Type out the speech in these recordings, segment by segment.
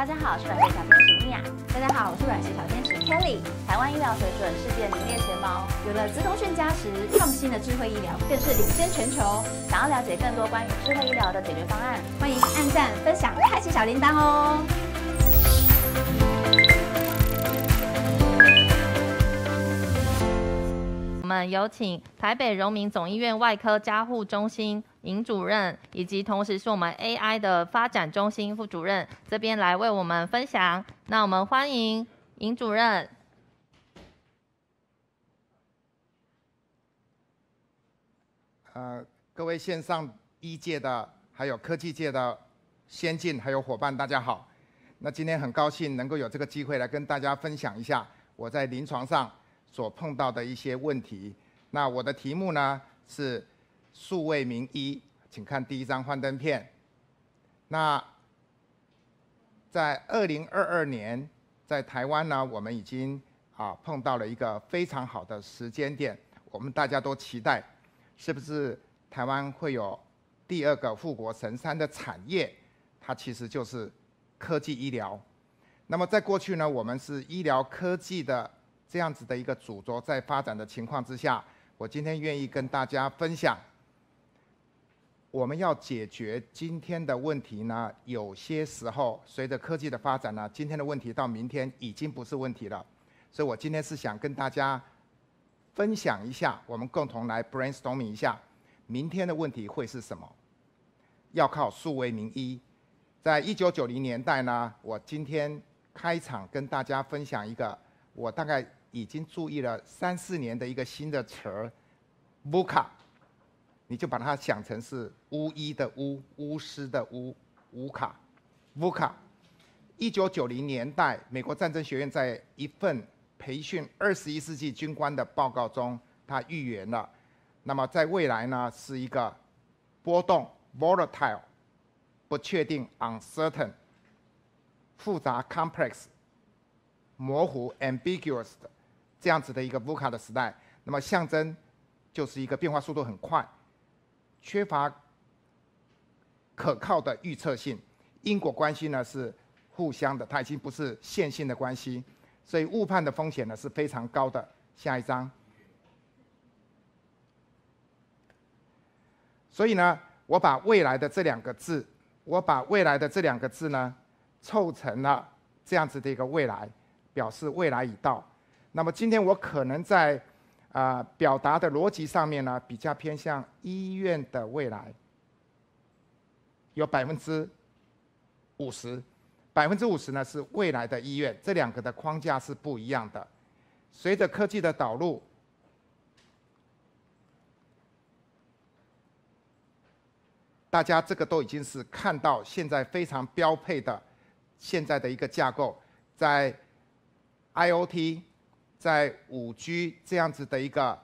大家好，我是软体小天使米娅。大家好，我是软席小天使 Kelly。台湾医疗水准世界名列前茅，有了资讯加持，创新的智慧医疗更是领先全球。想要了解更多关于智慧医疗的解决方案，欢迎按赞、分享、开启小铃铛哦。我们有请台北荣民总医院外科加护中心尹主任，以及同时是我们 AI 的发展中心副主任这边来为我们分享。那我们欢迎尹主任。呃，各位线上医界的，还有科技界的先进，还有伙伴，大家好。那今天很高兴能够有这个机会来跟大家分享一下我在临床上。所碰到的一些问题，那我的题目呢是“数位名医”。请看第一张幻灯片。那在二零二二年，在台湾呢，我们已经啊碰到了一个非常好的时间点。我们大家都期待，是不是台湾会有第二个富国神山的产业？它其实就是科技医疗。那么在过去呢，我们是医疗科技的。这样子的一个主轴在发展的情况之下，我今天愿意跟大家分享。我们要解决今天的问题呢，有些时候随着科技的发展呢，今天的问题到明天已经不是问题了。所以我今天是想跟大家分享一下，我们共同来 brainstorm 一下，明天的问题会是什么？要靠数位名医。在一九九零年代呢，我今天开场跟大家分享一个，我大概。已经注意了三四年的一个新的词儿，c a 你就把它想成是巫医的巫，巫师的巫，v c a v u c a 一九九零年代，美国战争学院在一份培训二十一世纪军官的报告中，他预言了。那么在未来呢，是一个波动 （volatile）、不确定、复杂 （complex）、模糊 （ambiguous） 的。这样子的一个 VUCA 的时代，那么象征就是一个变化速度很快，缺乏可靠的预测性，因果关系呢是互相的，它已经不是线性的关系，所以误判的风险呢是非常高的。下一章，所以呢，我把未来的这两个字，我把未来的这两个字呢凑成了这样子的一个未来，表示未来已到。那么今天我可能在，啊，表达的逻辑上面呢，比较偏向医院的未来。有百分之五十，百分之五十呢是未来的医院，这两个的框架是不一样的。随着科技的导入，大家这个都已经是看到现在非常标配的，现在的一个架构，在 IOT。在五 G 这样子的一个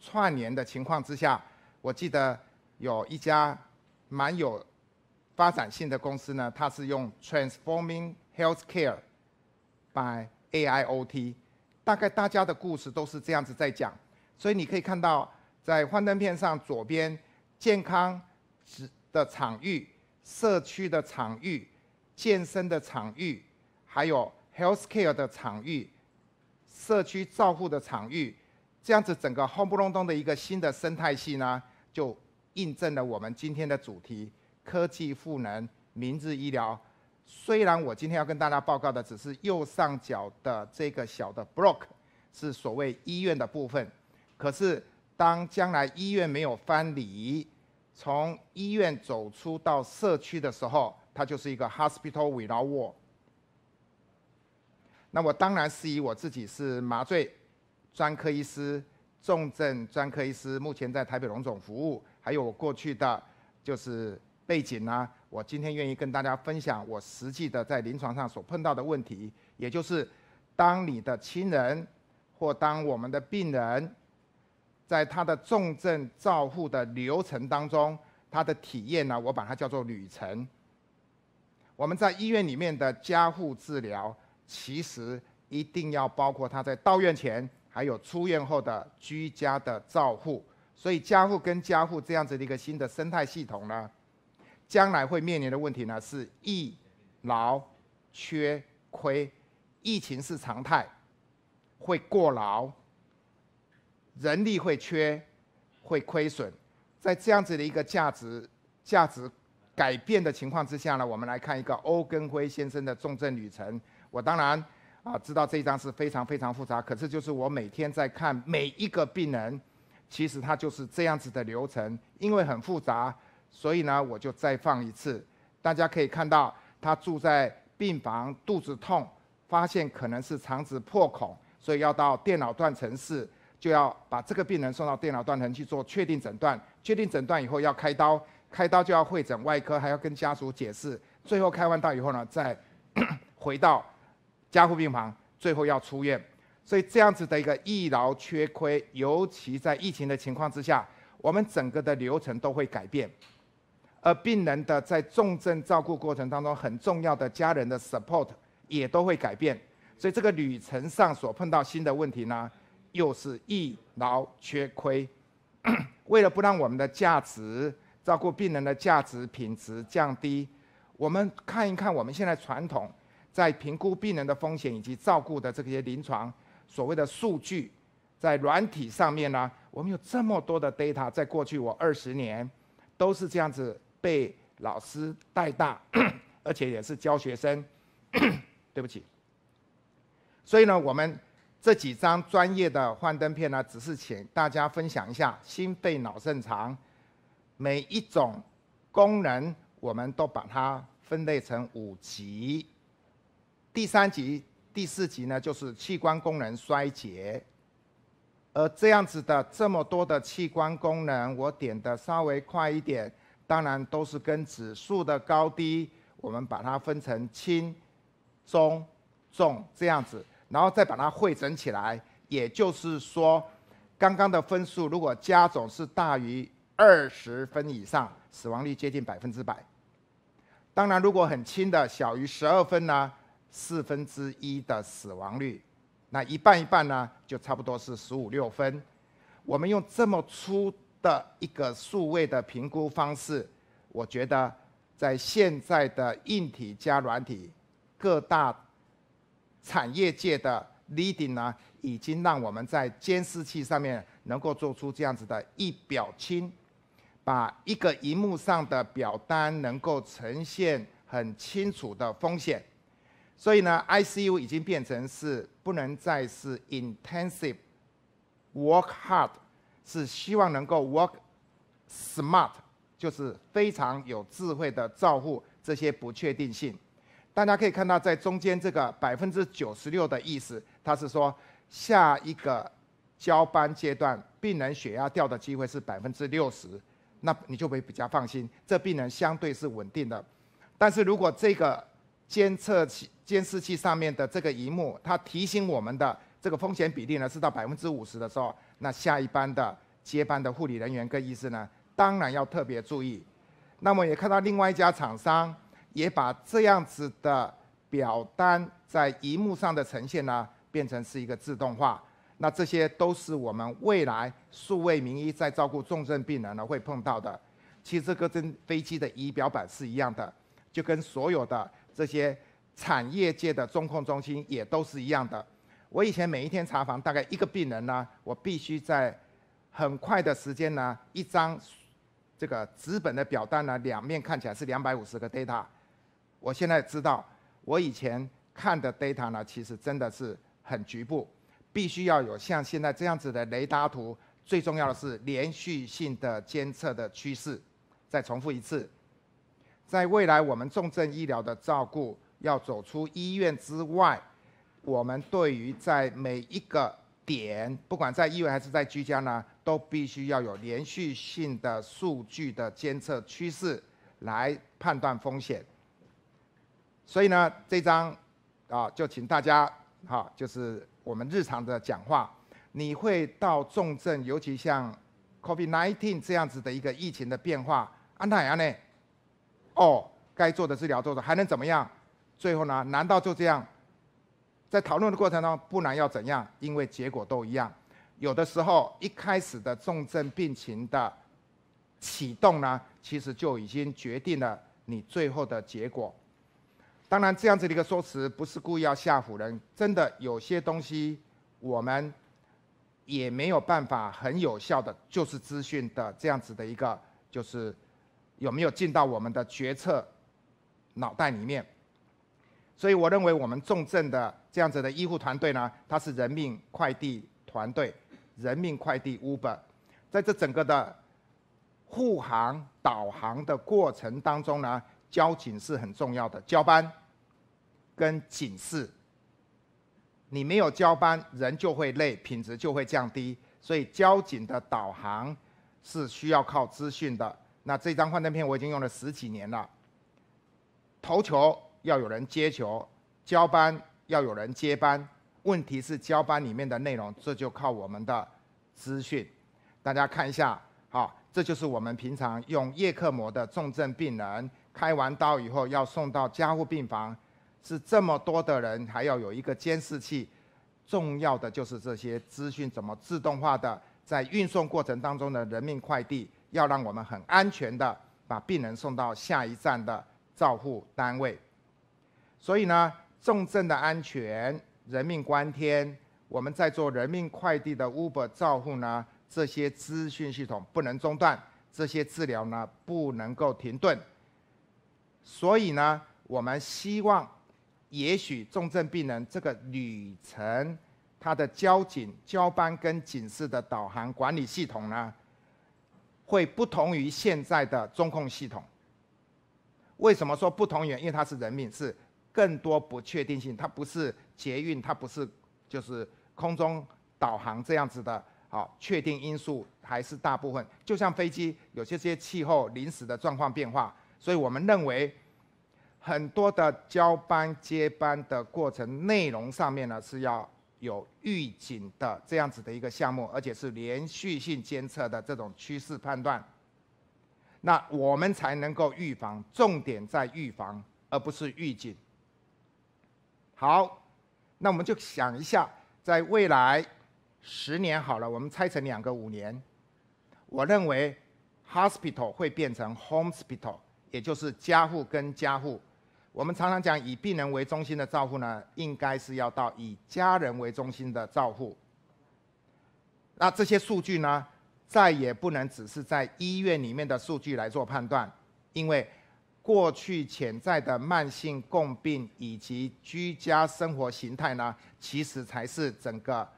串联的情况之下，我记得有一家蛮有发展性的公司呢，它是用 Transforming Healthcare by AIoT。大概大家的故事都是这样子在讲，所以你可以看到在幻灯片上左边健康的场域、社区的场域、健身的场域，还有 Healthcare 的场域。社区照护的场域，这样子整个轰不隆咚的一个新的生态系呢，就印证了我们今天的主题：科技赋能明日医疗。虽然我今天要跟大家报告的只是右上角的这个小的 block 是所谓医院的部分，可是当将来医院没有翻离，从医院走出到社区的时候，它就是一个 hospital without wall。那我当然是以我自己是麻醉专科医师、重症专科医师，目前在台北荣总服务，还有我过去的就是背景呢。我今天愿意跟大家分享我实际的在临床上所碰到的问题，也就是，当你的亲人或当我们的病人，在他的重症照护的流程当中，他的体验呢，我把它叫做旅程。我们在医院里面的加护治疗。其实一定要包括他在到院前，还有出院后的居家的照护，所以家护跟家护这样子的一个新的生态系统呢，将来会面临的问题呢是易劳缺亏，疫情是常态，会过劳，人力会缺，会亏损，在这样子的一个价值价值改变的情况之下呢，我们来看一个欧根辉先生的重症旅程。我当然啊，知道这一张是非常非常复杂，可是就是我每天在看每一个病人，其实他就是这样子的流程，因为很复杂，所以呢我就再放一次，大家可以看到他住在病房，肚子痛，发现可能是肠子破孔，所以要到电脑断层室，就要把这个病人送到电脑断层去做确定诊断，确定诊断以后要开刀，开刀就要会诊外科，还要跟家属解释，最后开完刀以后呢，再回到。加护病房最后要出院，所以这样子的一个医劳缺亏，尤其在疫情的情况之下，我们整个的流程都会改变，而病人的在重症照顾过程当中很重要的家人的 support 也都会改变，所以这个旅程上所碰到新的问题呢，又是医劳缺亏。为了不让我们的价值照顾病人的价值品质降低，我们看一看我们现在传统。在评估病人的风险以及照顾的这些临床所谓的数据，在软体上面呢，我们有这么多的 data。在过去我二十年都是这样子被老师带大，而且也是教学生。对不起。所以呢，我们这几张专业的幻灯片呢，只是请大家分享一下心肺脑肾肠每一种功能，我们都把它分类成五级。第三级、第四级呢，就是器官功能衰竭，而这样子的这么多的器官功能，我点的稍微快一点，当然都是跟指数的高低，我们把它分成轻、中、重这样子，然后再把它汇总起来，也就是说，刚刚的分数如果加总是大于二十分以上，死亡率接近百分之百。当然，如果很轻的，小于十二分呢？四分之一的死亡率，那一半一半呢，就差不多是十五六分。我们用这么粗的一个数位的评估方式，我觉得在现在的硬体加软体各大产业界的 leading 呢，已经让我们在监视器上面能够做出这样子的一表清，把一个荧幕上的表单能够呈现很清楚的风险。所以呢，ICU 已经变成是不能再是 intensive，work hard，是希望能够 work smart，就是非常有智慧的照顾这些不确定性。大家可以看到，在中间这个百分之九十六的意思，它是说下一个交班阶段病人血压掉的机会是百分之六十，那你就会比较放心，这病人相对是稳定的。但是如果这个监测器、监视器上面的这个荧幕，它提醒我们的这个风险比例呢是到百分之五十的时候，那下一班的接班的护理人员跟医生呢，当然要特别注意。那么也看到另外一家厂商也把这样子的表单在荧幕上的呈现呢，变成是一个自动化。那这些都是我们未来数位名医在照顾重症病人呢会碰到的。其实这个跟飞机的仪表板是一样的，就跟所有的。这些产业界的中控中心也都是一样的。我以前每一天查房，大概一个病人呢，我必须在很快的时间呢，一张这个纸本的表单呢，两面看起来是两百五十个 data。我现在知道，我以前看的 data 呢，其实真的是很局部，必须要有像现在这样子的雷达图。最重要的是连续性的监测的趋势。再重复一次。在未来，我们重症医疗的照顾要走出医院之外。我们对于在每一个点，不管在医院还是在居家呢，都必须要有连续性的数据的监测趋势来判断风险。所以呢，这张啊，就请大家哈，就是我们日常的讲话，你会到重症，尤其像 COVID-19 这样子的一个疫情的变化，安泰啊呢？哦，该做的治疗做做，还能怎么样？最后呢？难道就这样？在讨论的过程中，不难要怎样？因为结果都一样。有的时候，一开始的重症病情的启动呢，其实就已经决定了你最后的结果。当然，这样子的一个说辞不是故意要吓唬人，真的有些东西我们也没有办法很有效的，就是资讯的这样子的一个就是。有没有进到我们的决策脑袋里面？所以我认为我们重症的这样子的医护团队呢，它是人命快递团队，人命快递 Uber，在这整个的护航导航的过程当中呢，交警是很重要的，交班跟警示。你没有交班，人就会累，品质就会降低。所以交警的导航是需要靠资讯的。那这张幻灯片我已经用了十几年了。投球要有人接球，交班要有人接班。问题是交班里面的内容，这就靠我们的资讯。大家看一下，好，这就是我们平常用叶克膜的重症病人开完刀以后要送到加护病房，是这么多的人还要有一个监视器。重要的就是这些资讯怎么自动化的在运送过程当中的人命快递。要让我们很安全的把病人送到下一站的照护单位，所以呢，重症的安全，人命关天，我们在做人命快递的 Uber 照护呢，这些资讯系统不能中断，这些治疗呢不能够停顿，所以呢，我们希望，也许重症病人这个旅程，他的交警交班跟警示的导航管理系统呢。会不同于现在的中控系统。为什么说不同？原因为它是人命，是更多不确定性。它不是捷运，它不是就是空中导航这样子的。好，确定因素还是大部分。就像飞机，有些些气候临时的状况变化，所以我们认为很多的交班接班的过程内容上面呢是要。有预警的这样子的一个项目，而且是连续性监测的这种趋势判断，那我们才能够预防，重点在预防而不是预警。好，那我们就想一下，在未来十年好了，我们拆成两个五年，我认为 hospital 会变成 home hospital，也就是家护跟家护。我们常常讲以病人为中心的照护呢，应该是要到以家人为中心的照护。那这些数据呢，再也不能只是在医院里面的数据来做判断，因为过去潜在的慢性共病以及居家生活形态呢，其实才是整个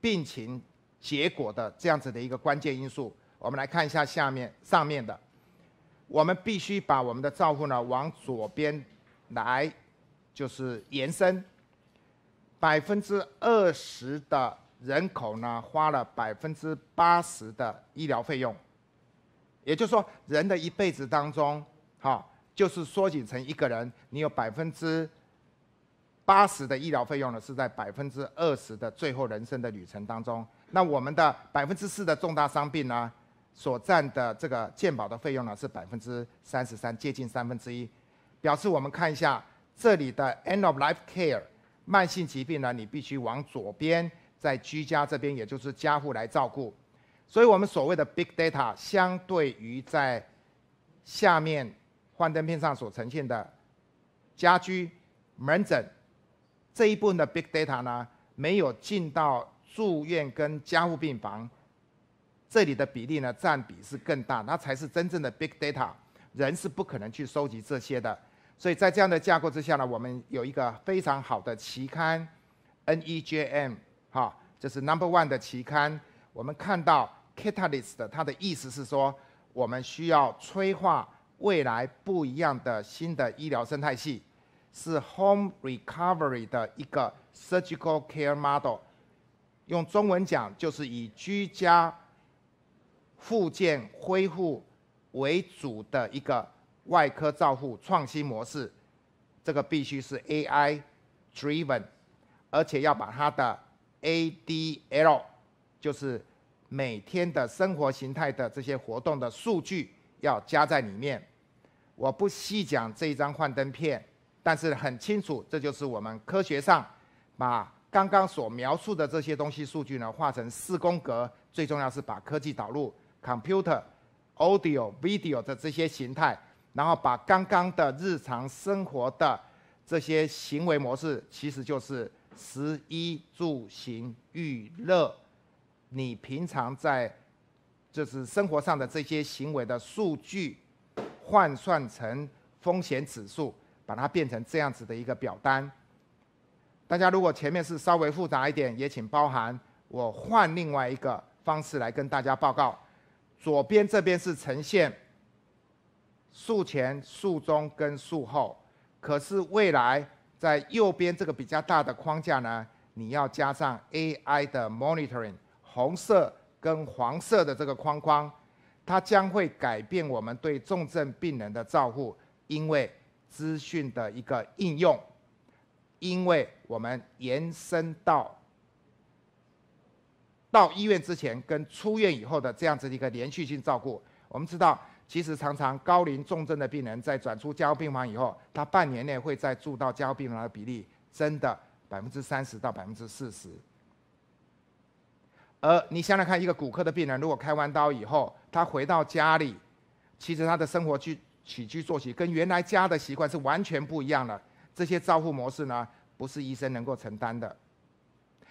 病情结果的这样子的一个关键因素。我们来看一下下面、上面的。我们必须把我们的账户呢往左边来，就是延伸。百分之二十的人口呢，花了百分之八十的医疗费用。也就是说，人的一辈子当中，哈，就是缩紧成一个人，你有百分之八十的医疗费用呢，是在百分之二十的最后人生的旅程当中。那我们的百分之四的重大伤病呢？所占的这个鉴保的费用呢是百分之三十三，接近三分之一，表示我们看一下这里的 end of life care 慢性疾病呢，你必须往左边在居家这边，也就是家护来照顾，所以我们所谓的 big data 相对于在下面幻灯片上所呈现的家居门诊这一部分的 big data 呢，没有进到住院跟家护病房。这里的比例呢，占比是更大，那才是真正的 big data，人是不可能去收集这些的，所以在这样的架构之下呢，我们有一个非常好的期刊，NEJM，哈，这是 number one 的期刊。我们看到 catalyst 它的意思是说，我们需要催化未来不一样的新的医疗生态系，是 home recovery 的一个 surgical care model，用中文讲就是以居家复健恢复为主的一个外科照护创新模式，这个必须是 AI driven，而且要把它的 ADL，就是每天的生活形态的这些活动的数据要加在里面。我不细讲这一张幻灯片，但是很清楚，这就是我们科学上把刚刚所描述的这些东西数据呢画成四宫格，最重要是把科技导入。computer、audio、video 的这些形态，然后把刚刚的日常生活的这些行为模式，其实就是食衣住行、娱乐，你平常在就是生活上的这些行为的数据，换算成风险指数，把它变成这样子的一个表单。大家如果前面是稍微复杂一点，也请包含我换另外一个方式来跟大家报告。左边这边是呈现术前、术中跟术后，可是未来在右边这个比较大的框架呢，你要加上 AI 的 monitoring，红色跟黄色的这个框框，它将会改变我们对重症病人的照护，因为资讯的一个应用，因为我们延伸到。到医院之前跟出院以后的这样子的一个连续性照顾，我们知道，其实常常高龄重症的病人在转出加护病房以后，他半年内会再住到加护病房的比例，真的百分之三十到百分之四十。而你想想看，一个骨科的病人如果开完刀以后，他回到家里，其实他的生活去。起居作息跟原来家的习惯是完全不一样的。这些照护模式呢，不是医生能够承担的。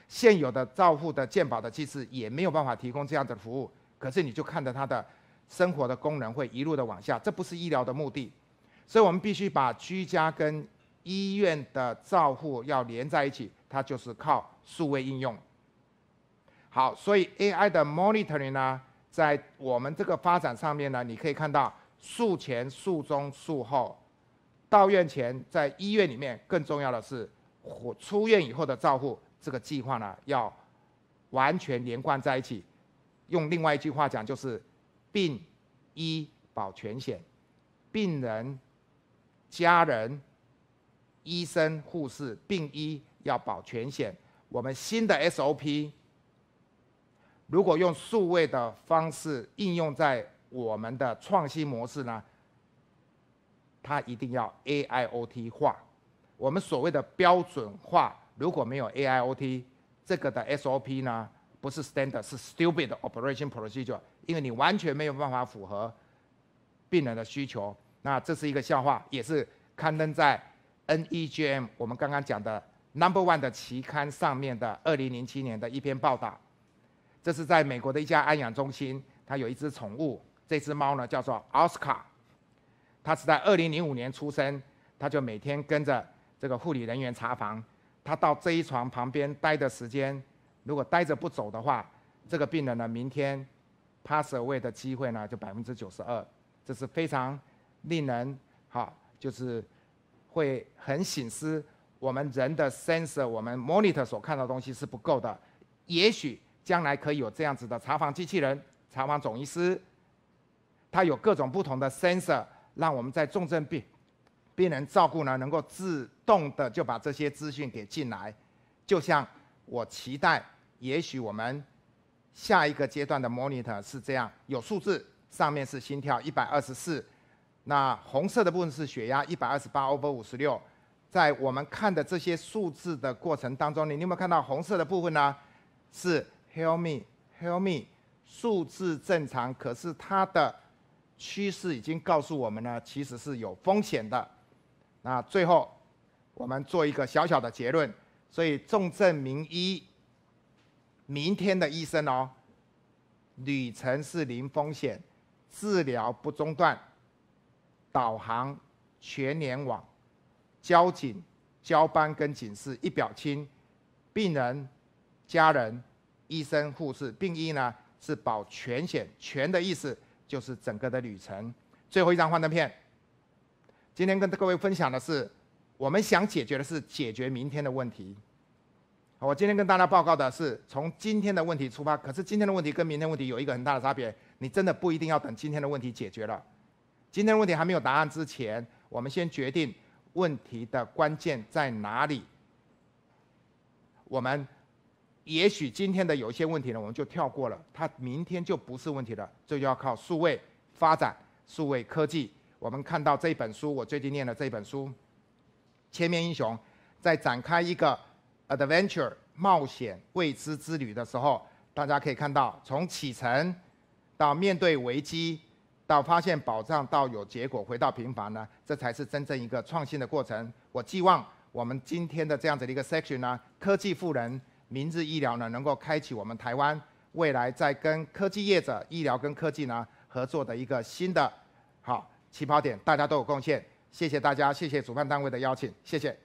现有的照护的健保的机制也没有办法提供这样的服务，可是你就看着他的生活的功能会一路的往下，这不是医疗的目的，所以我们必须把居家跟医院的照护要连在一起，它就是靠数位应用。好，所以 AI 的 monitoring 呢，在我们这个发展上面呢，你可以看到术前、术中、术后，到院前在医院里面更重要的是，出院以后的照护。这个计划呢，要完全连贯在一起。用另外一句话讲，就是病医保全险，病人、家人、医生、护士，病医要保全险。我们新的 SOP，如果用数位的方式应用在我们的创新模式呢，它一定要 AIoT 化。我们所谓的标准化。如果没有 AIoT，这个的 SOP 呢不是 standard，是 stupid operation procedure，因为你完全没有办法符合病人的需求。那这是一个笑话，也是刊登在 NEJM 我们刚刚讲的 number one 的期刊上面的2007年的一篇报道。这是在美国的一家安养中心，它有一只宠物，这只猫呢叫做奥斯卡，它是在2005年出生，它就每天跟着这个护理人员查房。他到这一床旁边待的时间，如果待着不走的话，这个病人呢，明天 pass away 的机会呢，就百分之九十二，这是非常令人哈，就是会很醒思，我们人的 sensor，我们 monitor 所看到东西是不够的。也许将来可以有这样子的查房机器人，查房总医师，他有各种不同的 sensor，让我们在重症病。病人照顾呢，能够自动的就把这些资讯给进来，就像我期待，也许我们下一个阶段的 monitor 是这样，有数字上面是心跳一百二十四，那红色的部分是血压一百二十八 over 五十六，在我们看的这些数字的过程当中，你有没有看到红色的部分呢？是 help me help me，数字正常，可是它的趋势已经告诉我们呢，其实是有风险的。啊，最后我们做一个小小的结论，所以重症名医明天的医生哦，旅程是零风险，治疗不中断，导航全联网，交警交班跟警示一表清，病人、家人、医生、护士，病医呢是保全险，全的意思就是整个的旅程。最后一张幻灯片。今天跟各位分享的是，我们想解决的是解决明天的问题。我今天跟大家报告的是从今天的问题出发，可是今天的问题跟明天问题有一个很大的差别，你真的不一定要等今天的问题解决了，今天的问题还没有答案之前，我们先决定问题的关键在哪里。我们也许今天的有一些问题呢，我们就跳过了，它明天就不是问题了。这就要靠数位发展、数位科技。我们看到这本书，我最近念的这本书《千面英雄》，在展开一个 adventure 冒险未知之旅的时候，大家可以看到，从启程到面对危机，到发现宝藏，到有结果回到平凡呢，这才是真正一个创新的过程。我寄望我们今天的这样子的一个 section 呢，科技赋能明日医疗呢，能够开启我们台湾未来在跟科技业者、医疗跟科技呢合作的一个新的好。起跑点，大家都有贡献。谢谢大家，谢谢主办单位的邀请，谢谢。